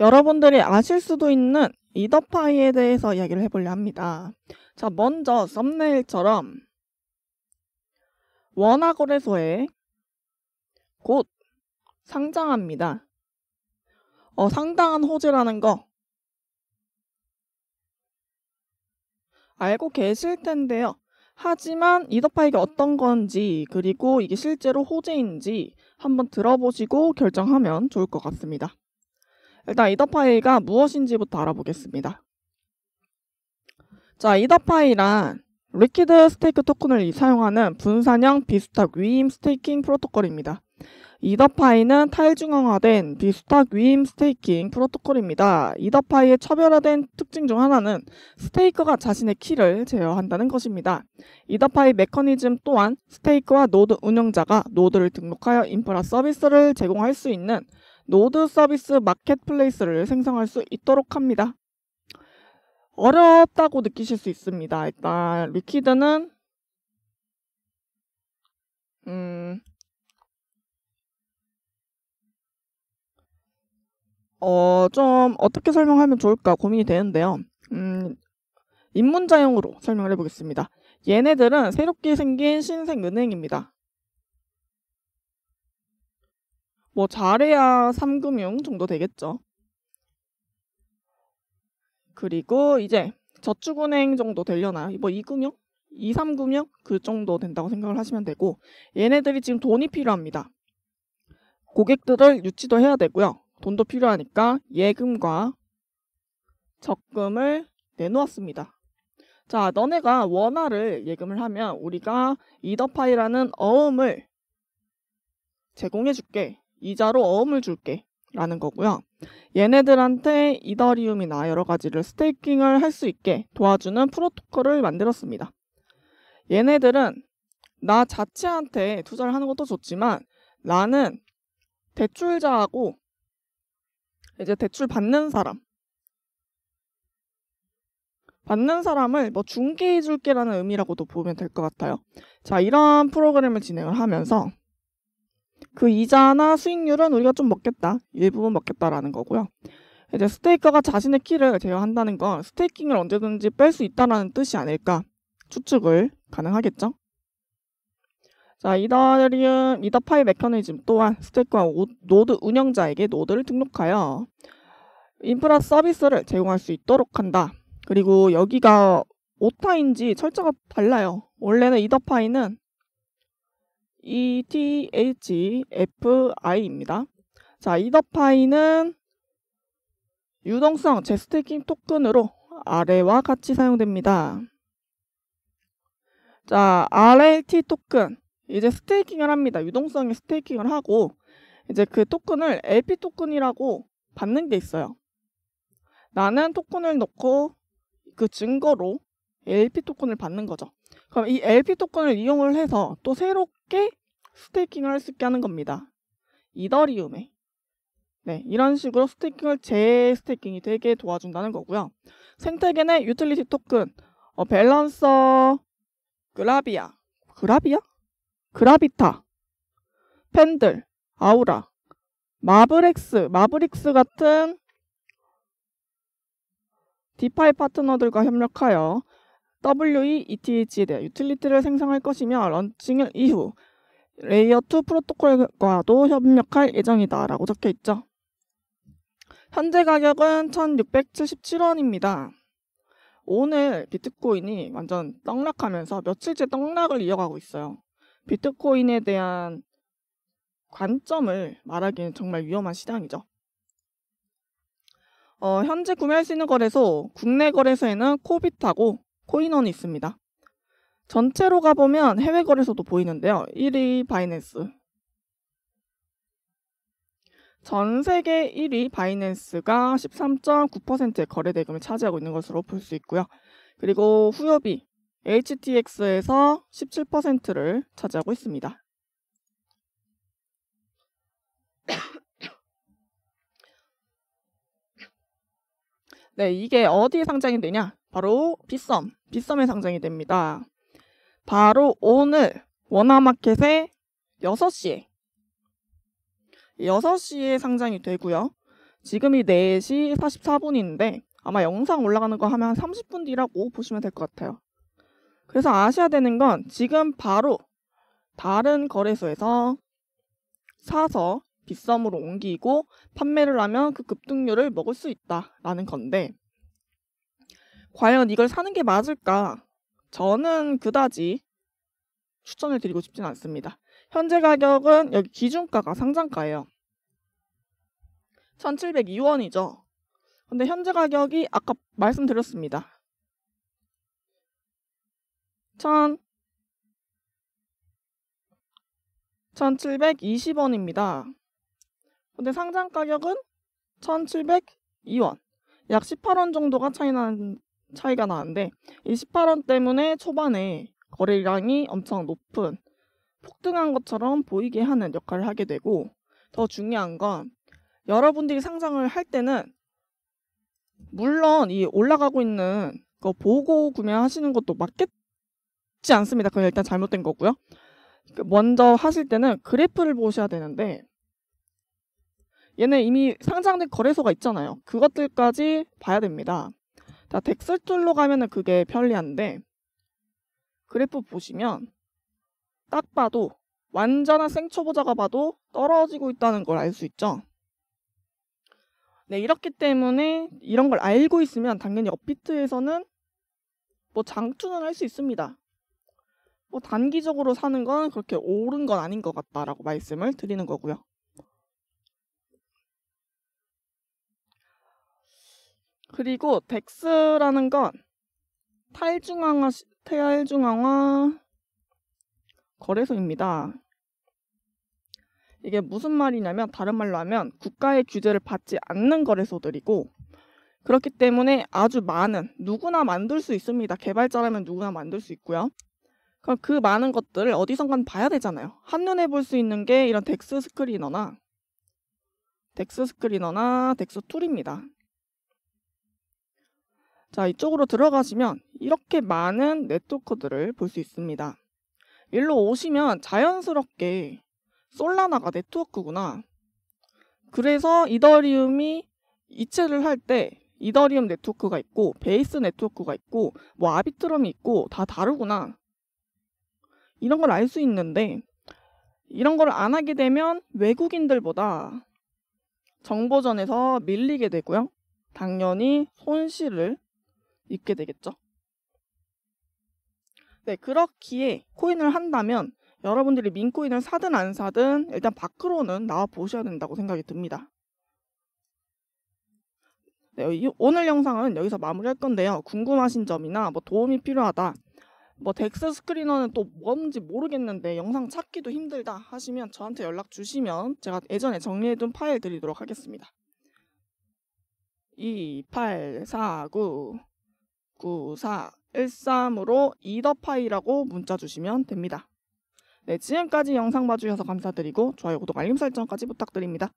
여러분들이 아실 수도 있는 이더파이에 대해서 이야기를 해보려 합니다. 자, 먼저 썸네일처럼 원화거래소에 곧 상장합니다. 어, 상당한 호재라는 거 알고 계실 텐데요. 하지만 이더파이가 어떤 건지 그리고 이게 실제로 호재인지 한번 들어보시고 결정하면 좋을 것 같습니다. 일단 이더파이가 무엇인지부터 알아보겠습니다. 자, 이더파이란 리퀴드 스테이크 토큰을 사용하는 분산형 비스탁 위임 스테이킹 프로토콜입니다. 이더파이는 탈중앙화된 비스탁 위임 스테이킹 프로토콜입니다. 이더파이의 차별화된 특징 중 하나는 스테이커가 자신의 키를 제어한다는 것입니다. 이더파이 메커니즘 또한 스테이커와 노드 운영자가 노드를 등록하여 인프라 서비스를 제공할 수 있는 노드 서비스 마켓플레이스를 생성할 수 있도록 합니다. 어렵다고 느끼실 수 있습니다. 일단 리퀴드는 음, 어, 좀 어떻게 설명하면 좋을까 고민이 되는데요. 음, 입문자용으로 설명을 해보겠습니다. 얘네들은 새롭게 생긴 신생 은행입니다. 뭐 잘해야 3금융 정도 되겠죠. 그리고 이제 저축은행 정도 되려나요? 뭐 2금융? 2, 3금융? 그 정도 된다고 생각을 하시면 되고 얘네들이 지금 돈이 필요합니다. 고객들을 유치도 해야 되고요. 돈도 필요하니까 예금과 적금을 내놓았습니다. 자, 너네가 원화를 예금을 하면 우리가 이더파이라는 어음을 제공해 줄게. 이자로 어음을 줄게. 라는 거고요. 얘네들한테 이더리움이나 여러 가지를 스테이킹을 할 수 있게 도와주는 프로토콜을 만들었습니다. 얘네들은 나 자체한테 투자를 하는 것도 좋지만 나는 대출자하고 이제 대출 받는 사람 받는 사람을 뭐 중개해줄게라는 의미라고도 보면 될 것 같아요. 자, 이런 프로그램을 진행을 하면서 그 이자나 수익률은 우리가 좀 먹겠다. 일부분 먹겠다라는 거고요. 이제 스테이커가 자신의 키를 제어한다는 건 스테이킹을 언제든지 뺄 수 있다라는 뜻이 아닐까 추측을 가능하겠죠. 자, 이더리움, 이더파이 메커니즘 또한 스테이크와 노드 운영자에게 노드를 등록하여 인프라 서비스를 제공할 수 있도록 한다. 그리고 여기가 오타인지 철자가 달라요. 원래는 이더파이는 e t h f i 입니다 자, 이더파이는 유동성 제스테킹 토큰으로 아래와 같이 사용됩니다. 자, RLT 토큰. 이제 스테이킹을 합니다. 유동성에 스테이킹을 하고 이제 그 토큰을 LP 토큰이라고 받는 게 있어요. 나는 토큰을 넣고 그 증거로 LP 토큰을 받는 거죠. 그럼 이 LP 토큰을 이용을 해서 또 새로 쉽게 스테이킹을 할 수 있게 하는 겁니다. 이더리움에 네, 이런 식으로 스테이킹을 재스테이킹이 되게 도와준다는 거고요. 생태계 내 유틸리티 토큰, 어, 밸런서, 그라비아, 그라비아? 그라비타, 팬들, 아우라, 마브렉스, 마브릭스 같은 디파이 파트너들과 협력하여 w e t h 에 대한 유틸리티를 생성할 것이며 런칭 이후 레이어 2 프로토콜과도 협력할 예정이다 라고 적혀 있죠. 현재 가격은 1677원입니다. 오늘 비트코인이 완전 떡락하면서 며칠째 떡락을 이어가고 있어요. 비트코인에 대한 관점을 말하기는 정말 위험한 시장이죠. 어, 현재 구매할 수 있는 거래소, 국내 거래소에는 코빗하고 코인원이 있습니다. 전체로 가보면 해외 거래소도 보이는데요. 1위 바이낸스. 전 세계 1위 바이낸스가 13.9%의 거래 대금을 차지하고 있는 것으로 볼 수 있고요. 그리고 후협비 HTX에서 17%를 차지하고 있습니다. 네, 이게 어디에 상장이 되냐? 바로 빗썸, 빗썸에 상장이 됩니다. 바로 오늘 원화마켓에 6시에 6시에 상장이 되고요. 지금이 4시 44분인데 아마 영상 올라가는 거 하면 한 30분 뒤라고 보시면 될 것 같아요. 그래서 아셔야 되는 건 지금 바로 다른 거래소에서 사서 빗썸으로 옮기고 판매를 하면 그 급등률을 먹을 수 있다라는 건데 과연 이걸 사는 게 맞을까? 저는 그다지 추천을 드리고 싶진 않습니다. 현재 가격은 여기 기준가가 상장가예요. 1702원이죠. 근데 현재 가격이 아까 말씀드렸습니다. 1 1720원입니다. 근데 상장 가격은 1702원. 약 18원 정도가 차이 나는 차이가 나는데 2 8원 때문에 초반에 거래량이 엄청 높은 폭등한 것처럼 보이게 하는 역할을 하게 되고 더 중요한 건 여러분들이 상상을 할 때는 물론 이 올라가고 있는 거 보고 구매하시는 것도 맞겠지 않습니다. 그건 일단 잘못된 거고요. 그 먼저 하실 때는 그래프를 보셔야 되는데 얘는 이미 상장된 거래소가 있잖아요. 그것들까지 봐야 됩니다. 자, 덱셀툴로 가면은 그게 편리한데 그래프 보시면 딱 봐도 완전한 생초보자가 봐도 떨어지고 있다는 걸 알 수 있죠. 네, 이렇기 때문에 이런 걸 알고 있으면 당연히 업비트에서는 뭐 장투는 할 수 있습니다. 뭐 단기적으로 사는 건 그렇게 옳은 건 아닌 것 같다라고 말씀을 드리는 거고요. 그리고 덱스라는 건 탈중앙화, 탈중앙화 거래소입니다. 이게 무슨 말이냐면 다른 말로 하면 국가의 규제를 받지 않는 거래소들이고 그렇기 때문에 아주 많은 누구나 만들 수 있습니다. 개발자라면 누구나 만들 수 있고요. 그럼 그 많은 것들을 어디선간 봐야 되잖아요. 한눈에 볼 수 있는 게 이런 덱스 스크리너나 덱스 스크리너나 덱스 툴입니다. 자, 이쪽으로 들어가시면 이렇게 많은 네트워크들을 볼 수 있습니다. 일로 오시면 자연스럽게 솔라나가 네트워크구나. 그래서 이더리움이 이체를 할 때 이더리움 네트워크가 있고 베이스 네트워크가 있고 뭐 아비트럼이 있고 다 다르구나. 이런 걸 알 수 있는데 이런 걸 안 하게 되면 외국인들보다 정보전에서 밀리게 되고요. 당연히 손실을 있게 되겠죠. 네, 그렇기에 코인을 한다면 여러분들이 민코인을 사든 안 사든 일단 밖으로는 나와 보셔야 된다고 생각이 듭니다. 네, 오늘 영상은 여기서 마무리할 건데요. 궁금하신 점이나 뭐 도움이 필요하다. 뭐 덱스 스크리너는 또 뭔지 모르겠는데 영상 찾기도 힘들다 하시면 저한테 연락 주시면 제가 예전에 정리해둔 파일 드리도록 하겠습니다. 2, 8, 4, 9 9413으로 이더파이라고 문자 주시면 됩니다. 네, 지금까지 영상 봐주셔서 감사드리고 좋아요, 구독, 알림 설정까지 부탁드립니다.